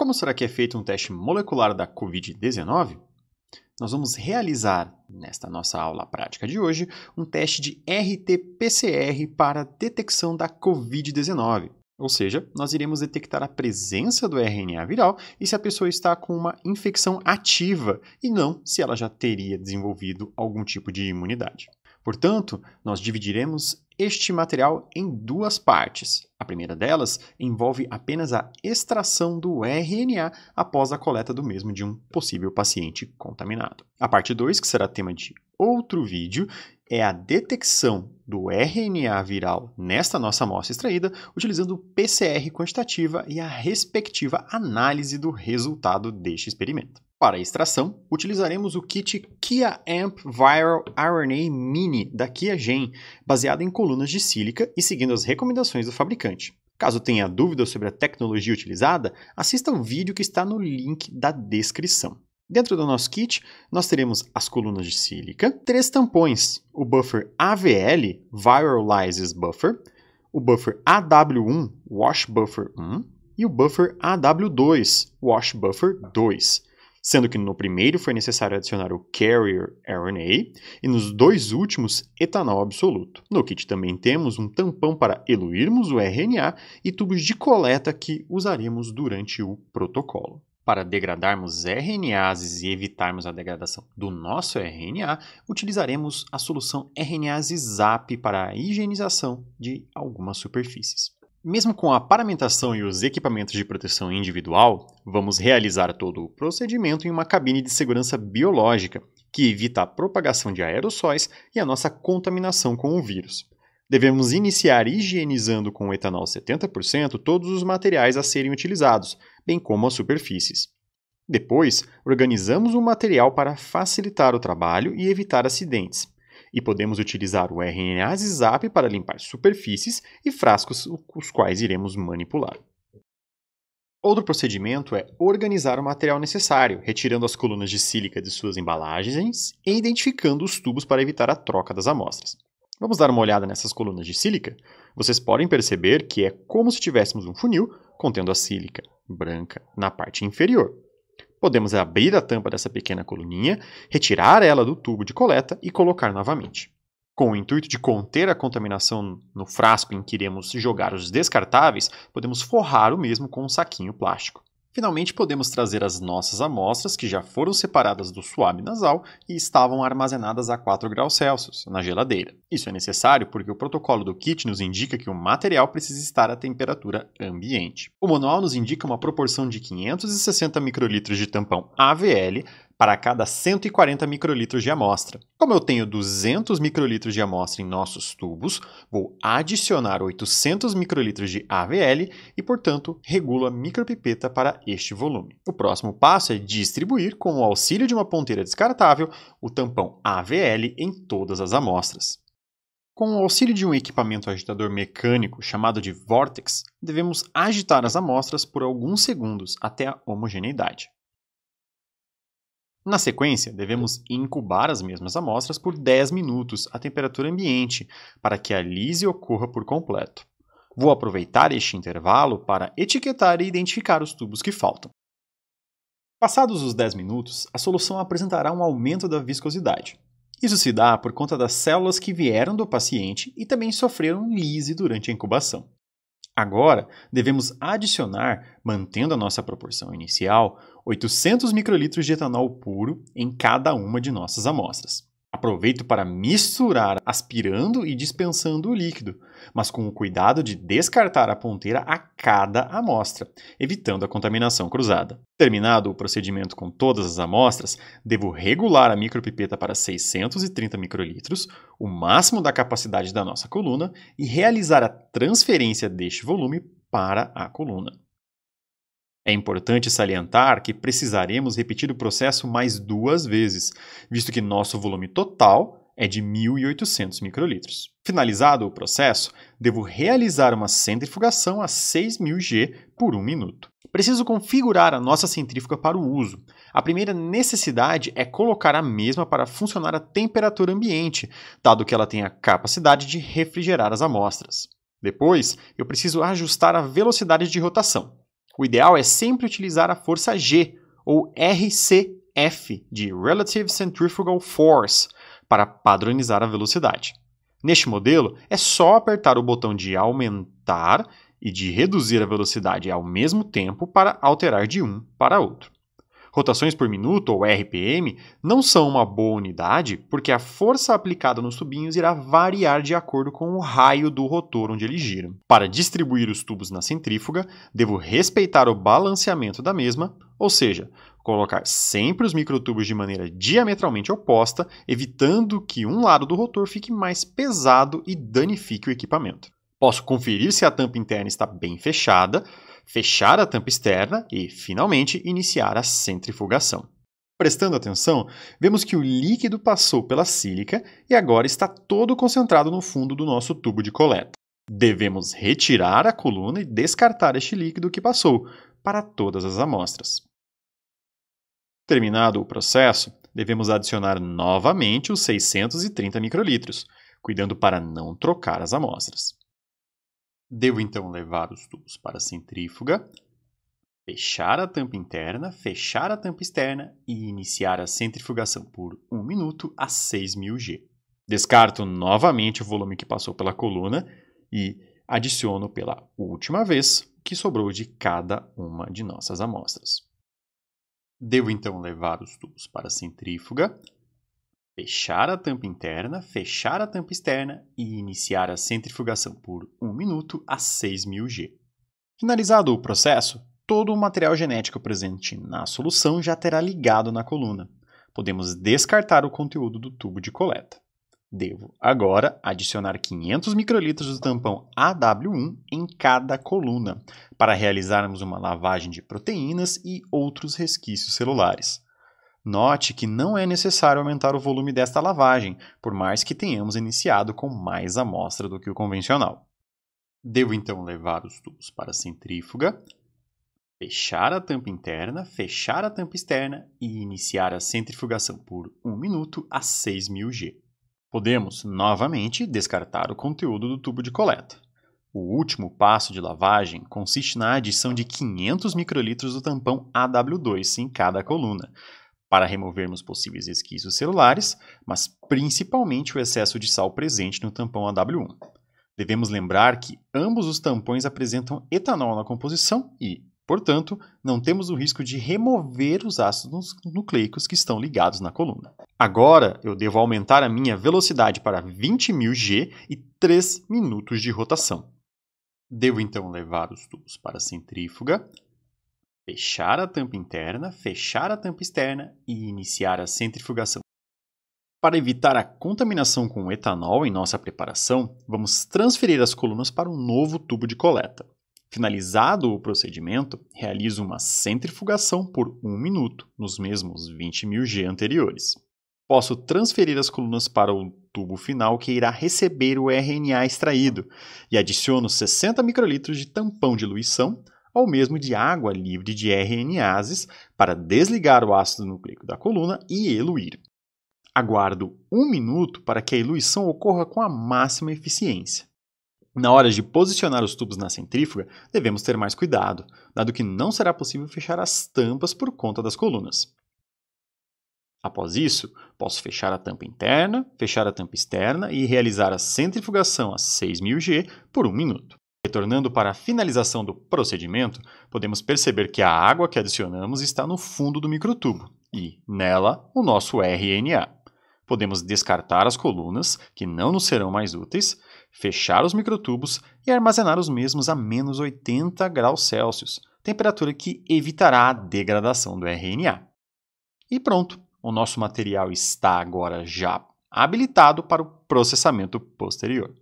Como será que é feito um teste molecular da COVID-19? Nós vamos realizar, nesta nossa aula prática de hoje, um teste de RT-PCR para detecção da COVID-19. Ou seja, nós iremos detectar a presença do RNA viral e se a pessoa está com uma infecção ativa e não se ela já teria desenvolvido algum tipo de imunidade. Portanto, nós dividiremos este material em duas partes. A primeira delas envolve apenas a extração do RNA após a coleta do mesmo de um possível paciente contaminado. A parte 2, que será tema de outro vídeo, é a detecção do RNA viral nesta nossa amostra extraída, utilizando PCR quantitativa e a respectiva análise do resultado deste experimento. Para a extração, utilizaremos o kit Kia Amp Viral RNA Mini da Kia Gen, baseado em colunas de sílica e seguindo as recomendações do fabricante. Caso tenha dúvidas sobre a tecnologia utilizada, assista o vídeo que está no link da descrição. Dentro do nosso kit, nós teremos as colunas de sílica, três tampões, o buffer AVL, Viralizes Buffer, o buffer AW1, Wash Buffer 1, e o buffer AW2, Wash Buffer 2 sendo que no primeiro foi necessário adicionar o carrier RNA e nos dois últimos etanol absoluto. No kit também temos um tampão para eluirmos o RNA e tubos de coleta que usaremos durante o protocolo. Para degradarmos RNases e evitarmos a degradação do nosso RNA, utilizaremos a solução RNase ZAP para a higienização de algumas superfícies. Mesmo com a paramentação e os equipamentos de proteção individual, vamos realizar todo o procedimento em uma cabine de segurança biológica, que evita a propagação de aerossóis e a nossa contaminação com o vírus. Devemos iniciar higienizando com etanol 70% todos os materiais a serem utilizados, bem como as superfícies. Depois, organizamos o material para facilitar o trabalho e evitar acidentes e podemos utilizar o RNA Zap para limpar superfícies e frascos os quais iremos manipular. Outro procedimento é organizar o material necessário, retirando as colunas de sílica de suas embalagens e identificando os tubos para evitar a troca das amostras. Vamos dar uma olhada nessas colunas de sílica? Vocês podem perceber que é como se tivéssemos um funil contendo a sílica branca na parte inferior, Podemos abrir a tampa dessa pequena coluninha, retirar ela do tubo de coleta e colocar novamente. Com o intuito de conter a contaminação no frasco em que iremos jogar os descartáveis, podemos forrar o mesmo com um saquinho plástico. Finalmente, podemos trazer as nossas amostras que já foram separadas do suave nasal e estavam armazenadas a 4 graus Celsius, na geladeira. Isso é necessário porque o protocolo do kit nos indica que o material precisa estar à temperatura ambiente. O manual nos indica uma proporção de 560 microlitros de tampão AVL para cada 140 microlitros de amostra. Como eu tenho 200 microlitros de amostra em nossos tubos, vou adicionar 800 microlitros de AVL e, portanto, regulo a micropipeta para este volume. O próximo passo é distribuir, com o auxílio de uma ponteira descartável, o tampão AVL em todas as amostras. Com o auxílio de um equipamento agitador mecânico chamado de Vortex, devemos agitar as amostras por alguns segundos até a homogeneidade. Na sequência, devemos incubar as mesmas amostras por 10 minutos à temperatura ambiente, para que a lise ocorra por completo. Vou aproveitar este intervalo para etiquetar e identificar os tubos que faltam. Passados os 10 minutos, a solução apresentará um aumento da viscosidade. Isso se dá por conta das células que vieram do paciente e também sofreram lise durante a incubação. Agora, devemos adicionar, mantendo a nossa proporção inicial, 800 microlitros de etanol puro em cada uma de nossas amostras. Aproveito para misturar aspirando e dispensando o líquido, mas com o cuidado de descartar a ponteira a cada amostra, evitando a contaminação cruzada. Terminado o procedimento com todas as amostras, devo regular a micropipeta para 630 microlitros, o máximo da capacidade da nossa coluna, e realizar a transferência deste volume para a coluna. É importante salientar que precisaremos repetir o processo mais duas vezes, visto que nosso volume total é de 1.800 microlitros. Finalizado o processo, devo realizar uma centrifugação a 6.000 G por um minuto. Preciso configurar a nossa centrífuga para o uso. A primeira necessidade é colocar a mesma para funcionar a temperatura ambiente, dado que ela tem a capacidade de refrigerar as amostras. Depois, eu preciso ajustar a velocidade de rotação. O ideal é sempre utilizar a força G, ou RCF, de Relative Centrifugal Force, para padronizar a velocidade. Neste modelo, é só apertar o botão de aumentar e de reduzir a velocidade ao mesmo tempo para alterar de um para outro. Rotações por minuto, ou RPM, não são uma boa unidade porque a força aplicada nos tubinhos irá variar de acordo com o raio do rotor onde ele gira. Para distribuir os tubos na centrífuga, devo respeitar o balanceamento da mesma, ou seja, colocar sempre os microtubos de maneira diametralmente oposta, evitando que um lado do rotor fique mais pesado e danifique o equipamento. Posso conferir se a tampa interna está bem fechada, fechar a tampa externa e, finalmente, iniciar a centrifugação. Prestando atenção, vemos que o líquido passou pela sílica e agora está todo concentrado no fundo do nosso tubo de coleta. Devemos retirar a coluna e descartar este líquido que passou para todas as amostras. Terminado o processo, devemos adicionar novamente os 630 microlitros, cuidando para não trocar as amostras. Devo então levar os tubos para a centrífuga, fechar a tampa interna, fechar a tampa externa e iniciar a centrifugação por 1 minuto a 6000 G. Descarto novamente o volume que passou pela coluna e adiciono pela última vez o que sobrou de cada uma de nossas amostras. Devo então levar os tubos para a centrífuga, fechar a tampa interna, fechar a tampa externa e iniciar a centrifugação por 1 minuto a 6000 G. Finalizado o processo, todo o material genético presente na solução já terá ligado na coluna. Podemos descartar o conteúdo do tubo de coleta. Devo agora adicionar 500 microlitros do tampão AW1 em cada coluna, para realizarmos uma lavagem de proteínas e outros resquícios celulares. Note que não é necessário aumentar o volume desta lavagem, por mais que tenhamos iniciado com mais amostra do que o convencional. Devo então levar os tubos para a centrífuga, fechar a tampa interna, fechar a tampa externa e iniciar a centrifugação por 1 minuto a 6000 G. Podemos, novamente, descartar o conteúdo do tubo de coleta. O último passo de lavagem consiste na adição de 500 microlitros do tampão AW2 em cada coluna, para removermos possíveis resquícios celulares, mas principalmente o excesso de sal presente no tampão AW1. Devemos lembrar que ambos os tampões apresentam etanol na composição e, portanto, não temos o risco de remover os ácidos nucleicos que estão ligados na coluna. Agora eu devo aumentar a minha velocidade para 20.000 G e 3 minutos de rotação. Devo então levar os tubos para a centrífuga, fechar a tampa interna, fechar a tampa externa e iniciar a centrifugação. Para evitar a contaminação com etanol em nossa preparação, vamos transferir as colunas para um novo tubo de coleta. Finalizado o procedimento, realizo uma centrifugação por um minuto, nos mesmos 20.000 G anteriores. Posso transferir as colunas para o tubo final que irá receber o RNA extraído e adiciono 60 microlitros de tampão de diluição ou mesmo de água livre de RNases para desligar o ácido nucleico da coluna e eluir. Aguardo um minuto para que a eluição ocorra com a máxima eficiência. Na hora de posicionar os tubos na centrífuga, devemos ter mais cuidado, dado que não será possível fechar as tampas por conta das colunas. Após isso, posso fechar a tampa interna, fechar a tampa externa e realizar a centrifugação a 6000G por um minuto. Retornando para a finalização do procedimento, podemos perceber que a água que adicionamos está no fundo do microtubo e, nela, o nosso RNA. Podemos descartar as colunas, que não nos serão mais úteis, fechar os microtubos e armazenar os mesmos a menos 80 graus Celsius, temperatura que evitará a degradação do RNA. E pronto, o nosso material está agora já habilitado para o processamento posterior.